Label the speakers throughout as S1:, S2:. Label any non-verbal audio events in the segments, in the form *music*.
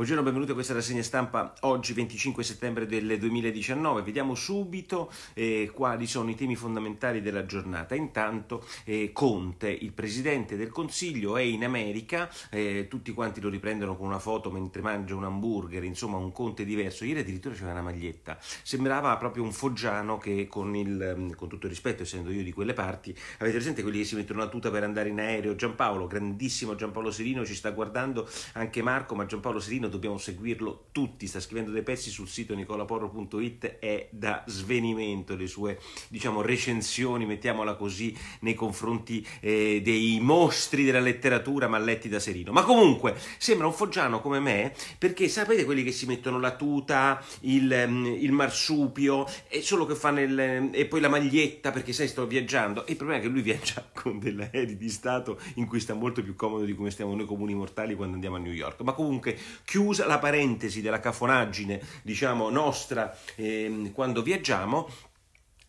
S1: Buongiorno, benvenuti a questa rassegna stampa oggi 25 settembre del 2019. Vediamo subito eh, quali sono i temi fondamentali della giornata. Intanto eh, Conte, il presidente del Consiglio, è in America, eh, tutti quanti lo riprendono con una foto mentre mangia un hamburger, insomma un Conte diverso. Ieri addirittura c'era una maglietta, sembrava proprio un foggiano che con, il, mm, con tutto il rispetto, essendo io di quelle parti, avete presente quelli che si mettono una tuta per andare in aereo? Giampaolo, grandissimo Giampaolo Serino, ci sta guardando anche Marco, ma Giampaolo Serino dobbiamo seguirlo tutti, sta scrivendo dei pezzi sul sito nicolaporro.it, è da svenimento le sue diciamo, recensioni, mettiamola così, nei confronti eh, dei mostri della letteratura ma letti da Serino. Ma comunque sembra un foggiano come me perché sapete quelli che si mettono la tuta, il, mm, il marsupio e solo che fanno il, e poi la maglietta perché sai sto viaggiando e il problema è che lui viaggia *laughs* con degli aerei di Stato in cui sta molto più comodo di come stiamo noi comuni mortali quando andiamo a New York. Ma comunque chiudo chiusa la parentesi della cafonaggine, diciamo, nostra eh, quando viaggiamo,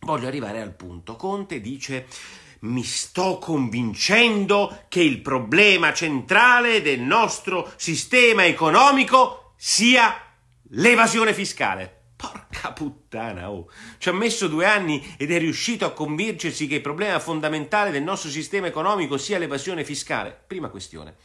S1: voglio arrivare al punto. Conte dice mi sto convincendo che il problema centrale del nostro sistema economico sia l'evasione fiscale. Porca puttana, oh! Ci ha messo due anni ed è riuscito a convincersi che il problema fondamentale del nostro sistema economico sia l'evasione fiscale. Prima questione.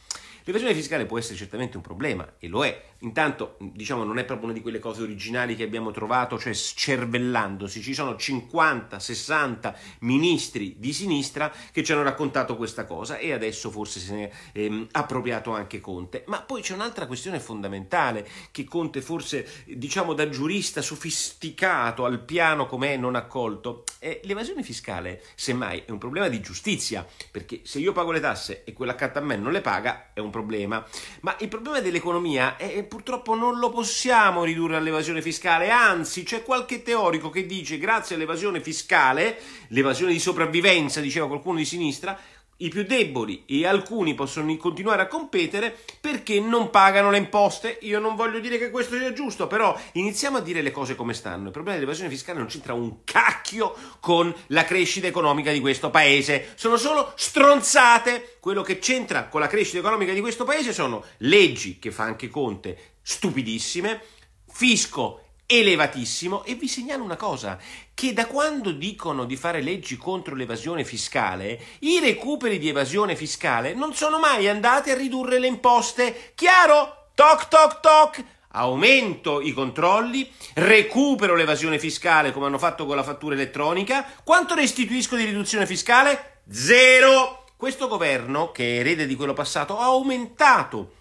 S1: L'evasione fiscale può essere certamente un problema e lo è. Intanto, diciamo, non è proprio una di quelle cose originali che abbiamo trovato, cioè scervellandosi. Ci sono 50-60 ministri di sinistra che ci hanno raccontato questa cosa e adesso forse se ne è ehm, appropriato anche Conte. Ma poi c'è un'altra questione fondamentale che Conte forse, diciamo, da giurista sofisticato al piano com'è non ha colto. l'evasione fiscale, semmai, è un problema di giustizia, perché se io pago le tasse e quella quell'accanto a me non le paga, è un problema problema, ma il problema dell'economia è purtroppo non lo possiamo ridurre all'evasione fiscale, anzi c'è qualche teorico che dice grazie all'evasione fiscale, l'evasione di sopravvivenza, diceva qualcuno di sinistra, i più deboli e alcuni possono continuare a competere perché non pagano le imposte. Io non voglio dire che questo sia giusto, però iniziamo a dire le cose come stanno. Il problema dell'evasione fiscale non c'entra un cacchio con la crescita economica di questo paese. Sono solo stronzate. Quello che c'entra con la crescita economica di questo paese sono leggi che fa anche Conte stupidissime, fisco elevatissimo e vi segnalo una cosa, che da quando dicono di fare leggi contro l'evasione fiscale, i recuperi di evasione fiscale non sono mai andati a ridurre le imposte. Chiaro? Toc toc toc! Aumento i controlli, recupero l'evasione fiscale come hanno fatto con la fattura elettronica. Quanto restituisco di riduzione fiscale? Zero! Questo governo, che è erede di quello passato, ha aumentato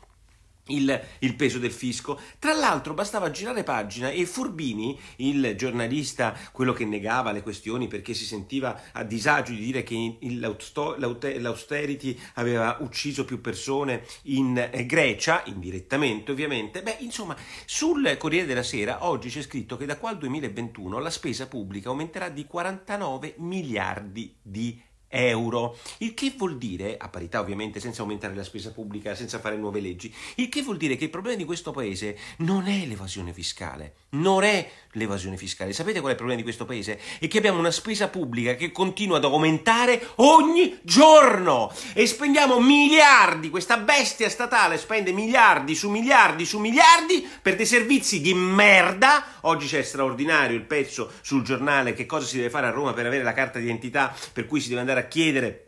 S1: il, il, peso del fisco. Tra l'altro bastava girare pagina e Furbini, il giornalista, quello che negava le questioni perché si sentiva a disagio di dire che l'austerity aveva ucciso più persone in eh, Grecia, indirettamente ovviamente, beh insomma sul Corriere della Sera oggi c'è scritto che da qua al 2021 la spesa pubblica aumenterà di 49 miliardi di euro euro, il che vuol dire, a parità ovviamente senza aumentare la spesa pubblica, senza fare nuove leggi, il che vuol dire che il problema di questo paese non è l'evasione fiscale, non è l'evasione fiscale. Sapete qual è il problema di questo paese? È che abbiamo una spesa pubblica che continua ad aumentare ogni giorno e spendiamo miliardi, questa bestia statale spende miliardi su miliardi su miliardi per dei servizi di merda. Oggi c'è straordinario il pezzo sul giornale che cosa si deve fare a Roma per avere la carta d'identità per cui si deve andare andare a chiedere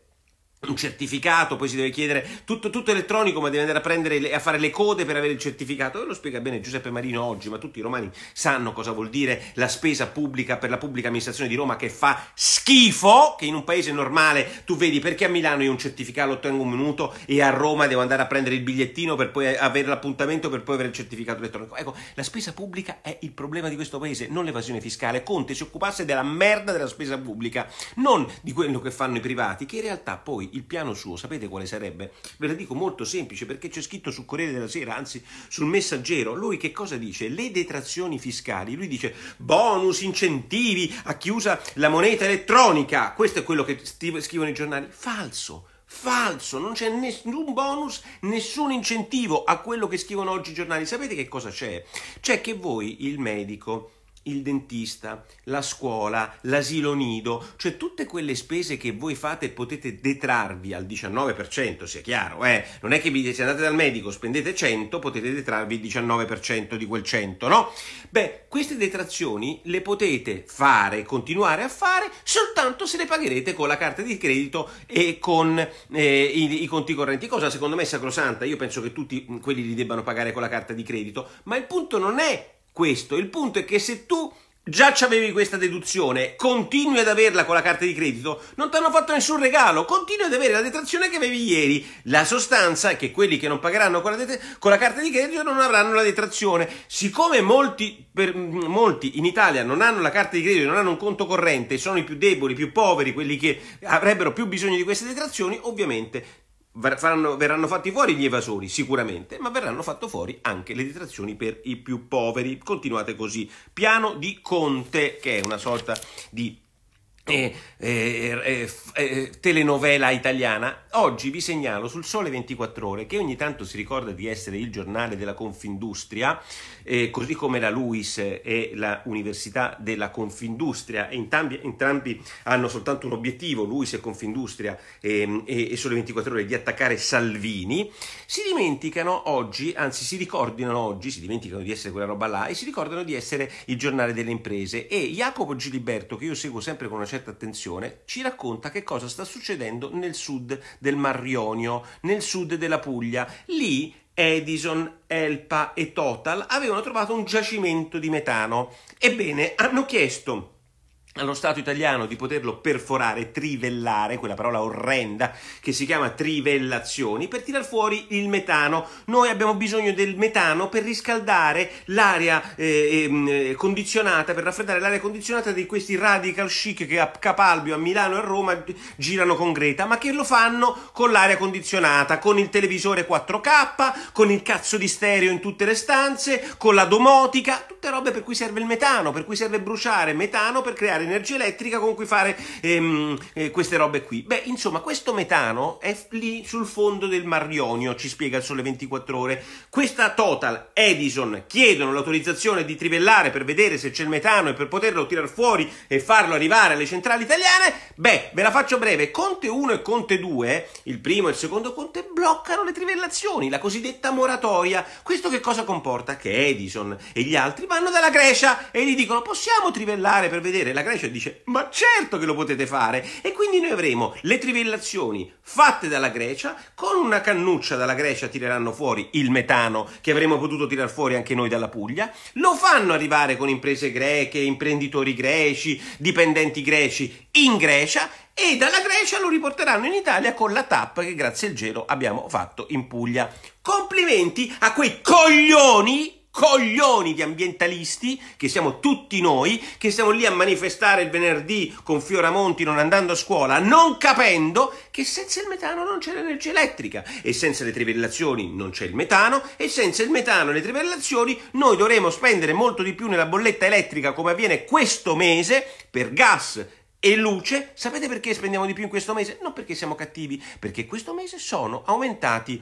S1: un certificato, poi si deve chiedere tutto, tutto elettronico, ma deve andare a, prendere, e a fare le code per avere il certificato. E lo spiega bene Giuseppe Marino oggi, ma tutti i romani sanno cosa vuol dire la spesa pubblica per la pubblica amministrazione di Roma che fa schifo, che in un paese normale tu vedi perché a Milano io un certificato lo ottengo un minuto e a Roma devo andare a prendere il bigliettino per poi avere l'appuntamento per poi avere il certificato elettronico. Ecco, la spesa pubblica è il problema di questo paese, non l'evasione fiscale. Conte si occupasse della merda della spesa pubblica, non di quello che fanno i privati, che in realtà poi il piano suo, sapete quale sarebbe? Ve lo dico molto semplice perché c'è scritto sul Corriere della Sera, anzi sul Messaggero, lui che cosa dice? Le detrazioni fiscali, lui dice bonus, incentivi a chi usa la moneta elettronica, questo è quello che scrivono i giornali, falso. Falso, non c'è nessun bonus, nessun incentivo a quello che scrivono oggi i giornali. Sapete che cosa c'è? C'è che voi, il medico, il dentista, la scuola, l'asilo nido, cioè tutte quelle spese che voi fate potete detrarvi al 19%, sia chiaro, eh? non è che vi, se andate dal medico spendete 100 potete detrarvi il 19% di quel 100, no? Beh, queste detrazioni le potete fare, continuare a fare, soltanto se le pagherete con la carta di credito e con eh, i, i conti correnti, cosa secondo me è sacrosanta, io penso che tutti mm, quelli li debbano pagare con la carta di credito, ma il punto non è questo. Il punto è che se tu già avevi questa deduzione, continui ad averla con la carta di credito, non ti hanno fatto nessun regalo, continui ad avere la detrazione che avevi ieri. La sostanza è che quelli che non pagheranno con la, det- con la carta di credito non avranno la detrazione. Siccome molti, per, molti, in Italia non hanno la carta di credito, non hanno un conto corrente, sono i più deboli, i più poveri, quelli che avrebbero più bisogno di queste detrazioni, ovviamente Faranno, verranno fatti fuori gli evasori sicuramente, ma verranno fatte fuori anche le detrazioni per i più poveri. Continuate così. Piano di Conte, che è una sorta di eh, eh, eh, telenovela italiana, oggi vi segnalo sul Sole 24 Ore, che ogni tanto si ricorda di essere il giornale della Confindustria, così come la LUIS e la Università della Confindustria, e entrambi, entrambi hanno soltanto un obiettivo, LUIS e Confindustria e, ehm, e, e Sole 24 Ore, di attaccare Salvini, si dimenticano oggi, anzi si ricordano oggi, si dimenticano di essere quella roba là, e si ricordano di essere il giornale delle imprese. E Jacopo Giliberto, che io seguo sempre con una certa certa attenzione, ci racconta che cosa sta succedendo nel sud del Mar Ionio, nel sud della Puglia. Lì Edison, Elpa e Total avevano trovato un giacimento di metano. Ebbene, hanno chiesto allo Stato italiano di poterlo perforare, trivellare, quella parola orrenda che si chiama trivellazioni, per tirar fuori il metano. Noi abbiamo bisogno del metano per riscaldare l'aria eh, ehm, eh, condizionata, per raffreddare l'aria condizionata di questi radical chic che a Capalbio, a Milano e a Roma girano con Greta, ma che lo fanno con l'aria condizionata, con il televisore 4K, con il cazzo di stereo in tutte le stanze, con la domotica, tutte robe per cui serve il metano, per cui serve bruciare metano per creare creare energia elettrica con cui fare ehm, eh, queste robe qui. Beh, insomma, questo metano è lì sul fondo del Mar Ionio, ci spiega il Sole 24 Ore. Questa Total, Edison, chiedono l'autorizzazione di trivellare per vedere se c'è il metano e per poterlo tirare fuori e farlo arrivare alle centrali italiane. Beh, ve la faccio breve, Conte 1 e Conte 2, il primo e il secondo Conte, bloccano le trivellazioni, la cosiddetta moratoria. Questo che cosa comporta? Che Edison e gli altri vanno dalla Grecia e gli dicono possiamo trivellare per vedere la Grecia e dice ma certo che lo potete fare e quindi noi avremo le trivellazioni fatte dalla Grecia, con una cannuccia dalla Grecia tireranno fuori il metano che avremmo potuto tirar fuori anche noi dalla Puglia, lo fanno arrivare con imprese greche, imprenditori greci, dipendenti greci in Grecia e dalla Grecia lo riporteranno in Italia con la TAP che grazie al gelo abbiamo fatto in Puglia. Complimenti a quei coglioni coglioni di ambientalisti, che siamo tutti noi, che siamo lì a manifestare il venerdì con Fioramonti non andando a scuola, non capendo che senza il metano non c'è l'energia elettrica e senza le trivellazioni non c'è il metano e senza il metano e le trivellazioni noi dovremo spendere molto di più nella bolletta elettrica come avviene questo mese per gas e luce, sapete perché spendiamo di più in questo mese? Non perché siamo cattivi, perché questo mese sono aumentati.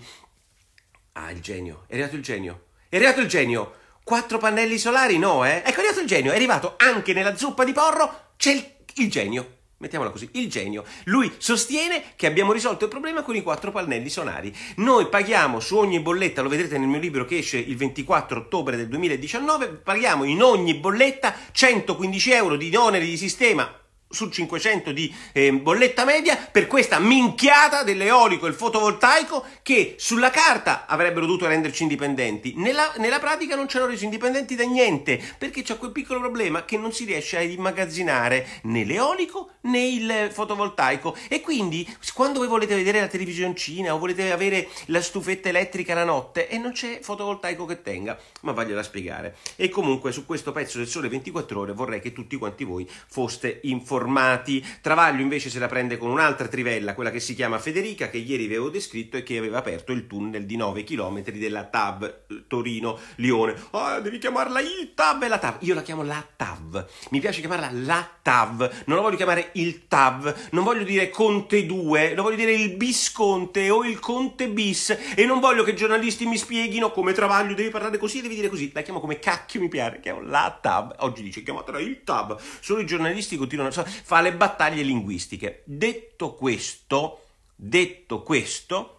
S1: Ah, il genio, è arrivato il genio. È arrivato il genio. Quattro pannelli solari? No, eh? Ecco, è arrivato il genio. È arrivato anche nella zuppa di porro. C'è il, il genio. Mettiamola così, il genio. Lui sostiene che abbiamo risolto il problema con i quattro pannelli solari. Noi paghiamo su ogni bolletta, lo vedrete nel mio libro che esce il 24 ottobre del 2019, paghiamo in ogni bolletta 115 euro di oneri di sistema su 500 di eh, bolletta media per questa minchiata dell'eolico e il fotovoltaico che sulla carta avrebbero dovuto renderci indipendenti, nella, nella pratica non ci hanno reso indipendenti da niente perché c'è quel piccolo problema che non si riesce a immagazzinare né l'eolico né il fotovoltaico e quindi quando voi volete vedere la televisioncina o volete avere la stufetta elettrica la notte e non c'è fotovoltaico che tenga, ma vagliela a spiegare e comunque su questo pezzo del sole 24 ore vorrei che tutti quanti voi foste informati informati. Travaglio invece se la prende con un'altra trivella, quella che si chiama Federica, che ieri vi avevo descritto e che aveva aperto il tunnel di 9 km della TAV Torino-Lione. Ah, oh, devi chiamarla il TAV e la TAV. Io la chiamo la TAV. Mi piace chiamarla la TAV. Non la voglio chiamare il TAV. Non voglio dire Conte 2. Lo voglio dire il Bisconte o il Conte Bis. E non voglio che i giornalisti mi spieghino come Travaglio devi parlare così, devi dire così. La chiamo come cacchio mi piace. Chiamo la TAV. Oggi dice chiamatela il TAV. Solo i giornalisti continuano. So, fa le battaglie linguistiche. Detto questo, detto questo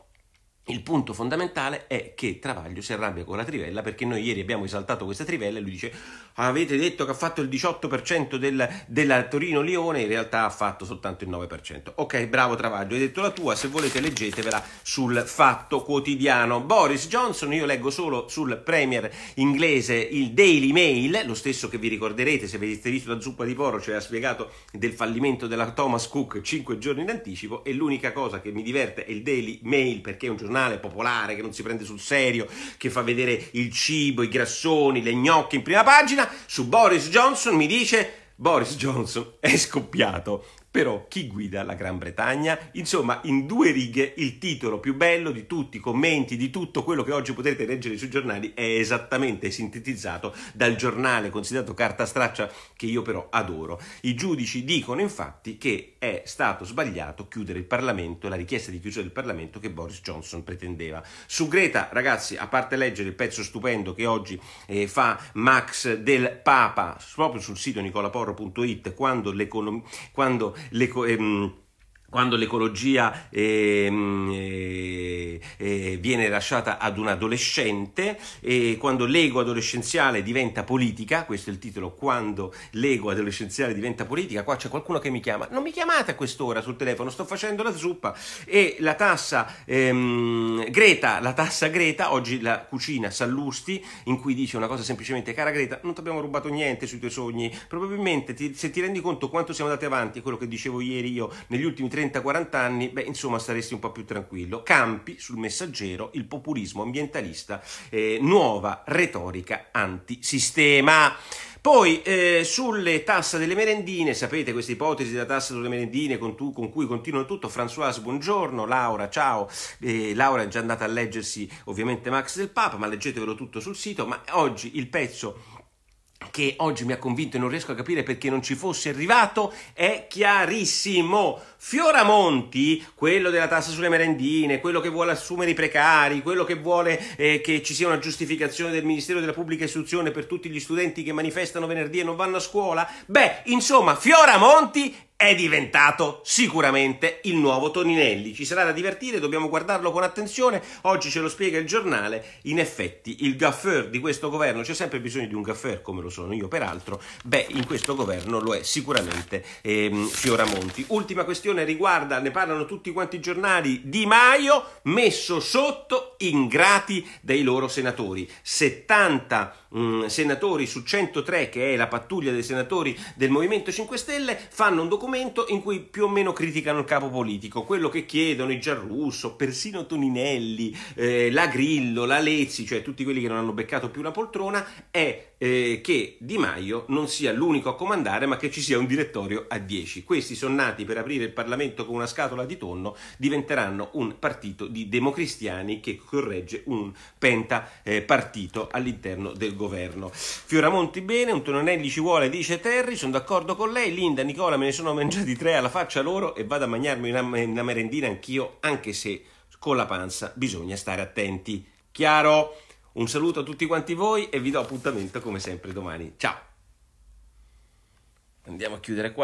S1: il punto fondamentale è che Travaglio si arrabbia con la trivella perché noi ieri abbiamo esaltato questa trivella e lui dice avete detto che ha fatto il 18% del, della Torino-Lione, in realtà ha fatto soltanto il 9%. Ok, bravo Travaglio, hai detto la tua, se volete leggetevela sul Fatto Quotidiano. Boris Johnson, io leggo solo sul Premier inglese il Daily Mail, lo stesso che vi ricorderete se avete visto la zuppa di Poro, cioè ha spiegato del fallimento della Thomas Cook 5 giorni in anticipo e l'unica cosa che mi diverte è il Daily Mail perché è un giornale giornale popolare che non si prende sul serio, che fa vedere il cibo, i grassoni, le gnocche in prima pagina, su Boris Johnson mi dice Boris Johnson è scoppiato però chi guida la Gran Bretagna? Insomma, in due righe il titolo più bello di tutti i commenti, di tutto quello che oggi potrete leggere sui giornali è esattamente sintetizzato dal giornale considerato carta straccia che io però adoro. I giudici dicono infatti che è stato sbagliato chiudere il Parlamento, la richiesta di chiusura del Parlamento che Boris Johnson pretendeva. Su Greta, ragazzi, a parte leggere il pezzo stupendo che oggi eh, fa Max del Papa proprio sul sito nicolaporro.it quando, quando le, eben quando l'ecologia ehm, eh, eh, viene lasciata ad un adolescente e quando l'ego adolescenziale diventa politica, questo è il titolo, quando l'ego adolescenziale diventa politica, qua c'è qualcuno che mi chiama, non mi chiamate a quest'ora sul telefono, sto facendo la zuppa e la tassa ehm, Greta, la tassa Greta, oggi la cucina Sallusti, in cui dice una cosa semplicemente, cara Greta, non ti abbiamo rubato niente sui tuoi sogni, probabilmente ti, se ti rendi conto quanto siamo andati avanti, quello che dicevo ieri io negli ultimi tre 30-40 anni, beh, insomma, saresti un po' più tranquillo. Campi sul messaggero il populismo ambientalista, eh, nuova retorica antisistema. Poi eh, sulle tasse delle merendine, sapete questa ipotesi della tassa sulle merendine con, tu, con cui continuano tutto, Françoise buongiorno, Laura ciao, eh, Laura è già andata a leggersi ovviamente Max del Papa, ma leggetevelo tutto sul sito, ma oggi il pezzo che oggi mi ha convinto e non riesco a capire perché non ci fosse arrivato è chiarissimo. Fioramonti, quello della tassa sulle merendine, quello che vuole assumere i precari, quello che vuole eh, che ci sia una giustificazione del Ministero della Pubblica Istruzione per tutti gli studenti che manifestano venerdì e non vanno a scuola, beh, insomma, Fioramonti è diventato sicuramente il nuovo Toninelli. Ci sarà da divertire, dobbiamo guardarlo con attenzione. Oggi ce lo spiega il giornale. In effetti, il gaffer di questo governo, c'è sempre bisogno di un gaffer, come lo sono io peraltro. Beh, in questo governo lo è sicuramente ehm, Fioramonti. Ultima questione riguarda, ne parlano tutti quanti i giornali, Di Maio messo sotto ingrati dei loro senatori. 70 mh, mm, senatori su 103, che è la pattuglia dei senatori del Movimento 5 Stelle, fanno un documento documento in cui più o meno criticano il capo politico, quello che chiedono i Giarrusso, persino Toninelli, eh, la Grillo, la Lezzi, cioè tutti quelli che non hanno beccato più una poltrona, è eh, che Di Maio non sia l'unico a comandare, ma che ci sia un direttorio a 10. Questi sono nati per aprire il Parlamento con una scatola di tonno, diventeranno un partito di democristiani che corregge un pentapartito eh, all'interno del governo. Fioramonti bene, un Tononelli ci vuole, dice Terry, sono d'accordo con lei, Linda, Nicola me ne sono mangiati tre alla faccia loro e vado a mangiarmi una, una merendina anch'io, anche se con la panza bisogna stare attenti. Chiaro? Un saluto a tutti quanti voi e vi do appuntamento come sempre domani. Ciao! Andiamo a chiudere qua.